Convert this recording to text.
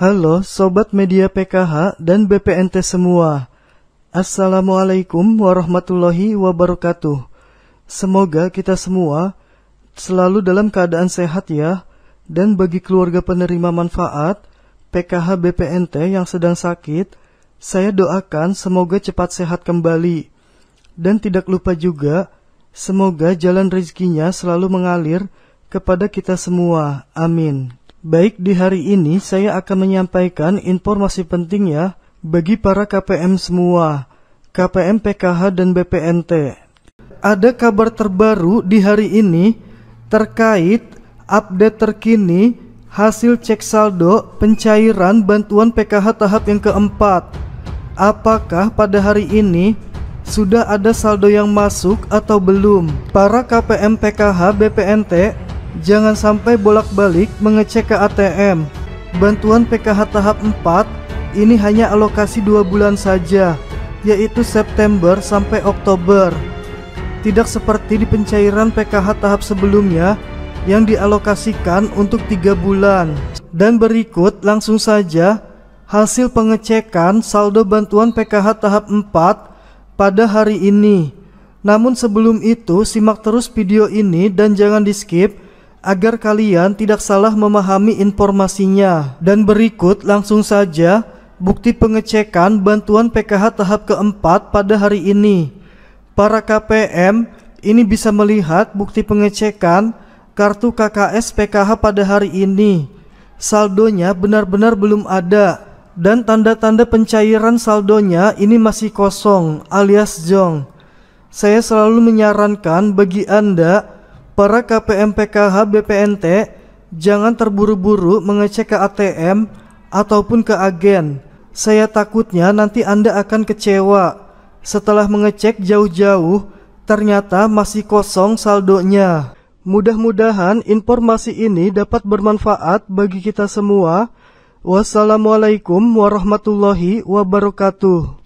Halo Sobat Media PKH dan BPNT semua. Assalamualaikum warahmatullahi wabarakatuh. Semoga kita semua selalu dalam keadaan sehat ya, dan bagi keluarga penerima manfaat, PKH BPNT yang sedang sakit, saya doakan semoga cepat sehat kembali. Dan tidak lupa juga, semoga jalan rezekinya selalu mengalir kepada kita semua. Amin. Baik di hari ini saya akan menyampaikan informasi penting ya bagi para KPM semua, KPM PKH dan BPNT. Ada kabar terbaru di hari ini terkait update terkini hasil cek saldo pencairan bantuan PKH tahap yang keempat. Apakah pada hari ini sudah ada saldo yang masuk atau belum? Para KPM PKH BPNT Jangan sampai bolak-balik mengecek ke ATM. Bantuan PKH tahap 4 ini hanya alokasi 2 bulan saja, yaitu September sampai Oktober. Tidak seperti di pencairan PKH tahap sebelumnya yang dialokasikan untuk 3 bulan. Dan berikut langsung saja hasil pengecekan saldo bantuan PKH tahap 4 pada hari ini. Namun sebelum itu simak terus video ini dan jangan di skip agar kalian tidak salah memahami informasinya. Dan berikut langsung saja bukti pengecekan bantuan PKH tahap keempat pada hari ini. Para KPM ini bisa melihat bukti pengecekan kartu KKS PKH pada hari ini. Saldonya benar-benar belum ada dan tanda-tanda pencairan saldonya ini masih kosong alias jong. Saya selalu menyarankan bagi Anda para KPM PKH BPNT jangan terburu-buru mengecek ke ATM ataupun ke agen. Saya takutnya nanti Anda akan kecewa. Setelah mengecek jauh-jauh, ternyata masih kosong saldonya. Mudah-mudahan informasi ini dapat bermanfaat bagi kita semua. Wassalamualaikum warahmatullahi wabarakatuh.